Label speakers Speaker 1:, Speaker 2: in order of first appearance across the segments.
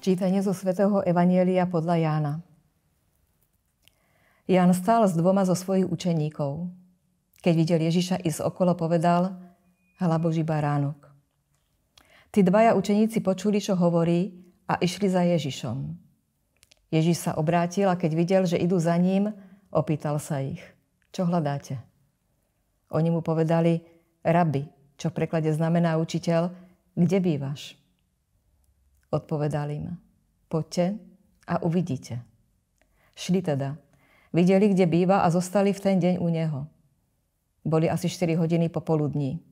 Speaker 1: Čítanie zo svätého Evanielia podľa Jána. Ján stál s dvoma zo svojich učeníkov. Keď videl Ježiša ísť okolo, povedal, hla Boží baránok. Tí dvaja učeníci počuli, čo hovorí a išli za Ježišom. Ježiš sa obrátil a keď videl, že idú za ním, opýtal sa ich, čo hľadáte? Oni mu povedali, rabi, čo v preklade znamená učiteľ, kde bývaš? Odpovedal im, poďte a uvidíte. Šli teda. Videli, kde býva a zostali v ten deň u neho. Boli asi 4 hodiny popoludní.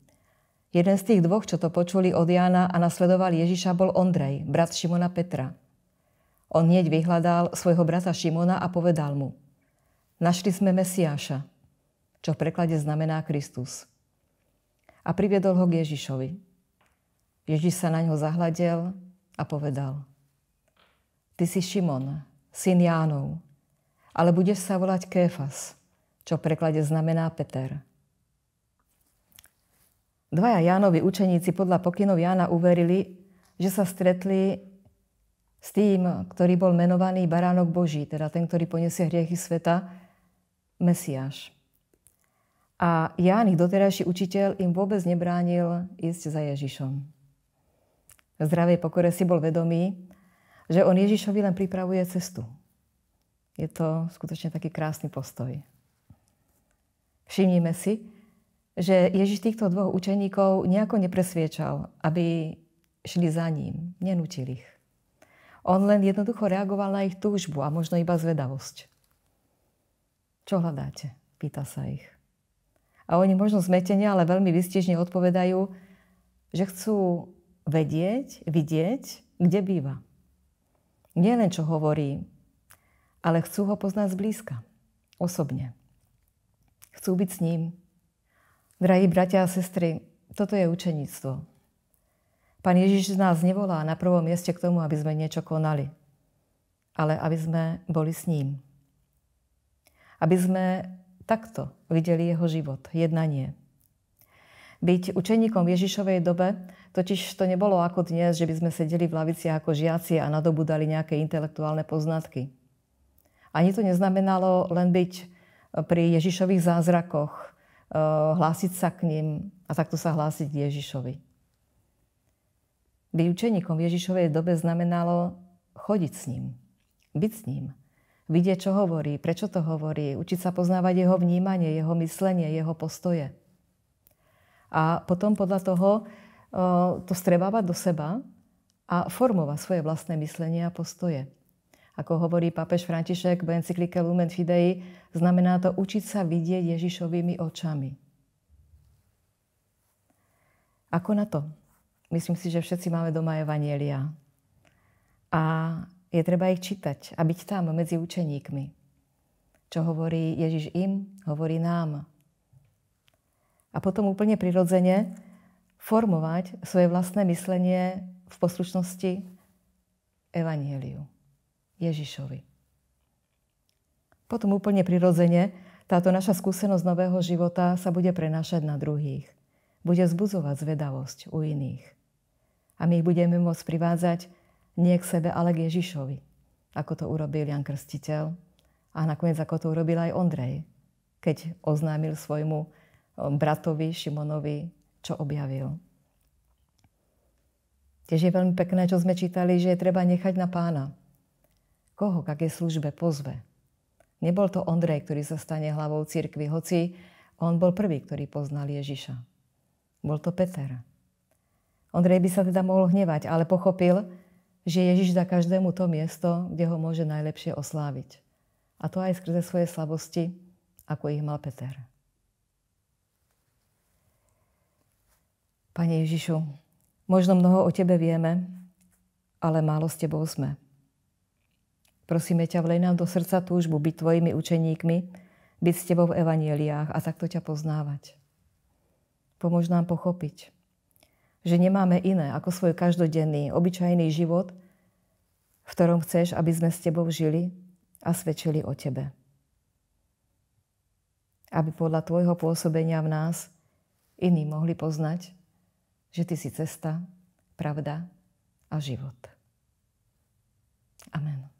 Speaker 1: Jeden z tých dvoch, čo to počuli od Jána a nasledoval Ježiša, bol Ondrej, brat Šimona Petra. On hneď vyhľadal svojho brata Šimona a povedal mu Našli sme Mesiáša, čo v preklade znamená Kristus. A priviedol ho k Ježišovi. Ježiš sa na ňo zahľadel a povedal Ty si Šimon, syn Jánov, ale budeš sa volať Kéfas, čo v preklade znamená Peter. Dvaja Jánovi učeníci podľa pokynov Jána uverili, že sa stretli s tým, ktorý bol menovaný baránok Boží, teda ten, ktorý poniesie hriechy sveta, Mesiáš. A Ján, ich doterajší učiteľ, im vôbec nebránil ísť za Ježišom v zdravej pokore si bol vedomý, že on Ježišovi len pripravuje cestu. Je to skutočne taký krásny postoj. Všimnime si, že Ježiš týchto dvoch učeníkov nejako nepresviečal, aby šli za ním, nenútil ich. On len jednoducho reagoval na ich túžbu a možno iba zvedavosť. Čo hľadáte? Pýta sa ich. A oni možno zmetenia, ale veľmi vystižne odpovedajú, že chcú vedieť, vidieť, kde býva. Nie len čo hovorí, ale chcú ho poznať zblízka, osobne. Chcú byť s ním. Drahí bratia a sestry, toto je učeníctvo. Pán Ježiš z nás nevolá na prvom mieste k tomu, aby sme niečo konali, ale aby sme boli s ním. Aby sme takto videli jeho život, jednanie. Byť učeníkom v Ježišovej dobe Totiž to nebolo ako dnes, že by sme sedeli v laviciach ako žiaci a nadobudali nejaké intelektuálne poznatky. Ani to neznamenalo len byť e, pri Ježišových zázrakoch, e, hlásiť sa k ním a takto sa hlásiť k Ježišovi. Byť učeníkom v Ježišovej dobe znamenalo chodiť s ním, byť s ním, vidieť, čo hovorí, prečo to hovorí, učiť sa poznávať jeho vnímanie, jeho myslenie, jeho postoje. A potom podľa toho to strebávať do seba a formovať svoje vlastné myslenie a postoje. Ako hovorí pápež František v encyklike Lumen Fidei, znamená to učiť sa vidieť Ježišovými očami. Ako na to? Myslím si, že všetci máme doma evanielia. A je treba ich čítať a byť tam medzi učeníkmi. Čo hovorí Ježiš im, hovorí nám. A potom úplne prirodzene formovať svoje vlastné myslenie v poslušnosti Evanieliu, Ježišovi. Potom úplne prirodzene táto naša skúsenosť nového života sa bude prenášať na druhých. Bude zbuzovať zvedavosť u iných. A my ich budeme môcť privádzať nie k sebe, ale k Ježišovi, ako to urobil Jan Krstiteľ a nakoniec ako to urobil aj Ondrej, keď oznámil svojmu bratovi Šimonovi čo objavil. Tiež je veľmi pekné, čo sme čítali, že je treba nechať na pána. Koho k akej službe pozve. Nebol to Ondrej, ktorý sa stane hlavou cirkvy, hoci on bol prvý, ktorý poznal Ježiša. Bol to Peter. Ondrej by sa teda mohol hnevať, ale pochopil, že Ježiš dá každému to miesto, kde ho môže najlepšie osláviť. A to aj skrze svoje slabosti, ako ich mal Peter. Pane Ježišu, možno mnoho o Tebe vieme, ale málo s Tebou sme. Prosíme ťa, vlej nám do srdca túžbu byť Tvojimi učeníkmi, byť s Tebou v evanieliách a takto ťa poznávať. Pomôž nám pochopiť, že nemáme iné ako svoj každodenný, obyčajný život, v ktorom chceš, aby sme s Tebou žili a svedčili o Tebe. Aby podľa Tvojho pôsobenia v nás iní mohli poznať, že Ty si cesta, pravda a život. Amen.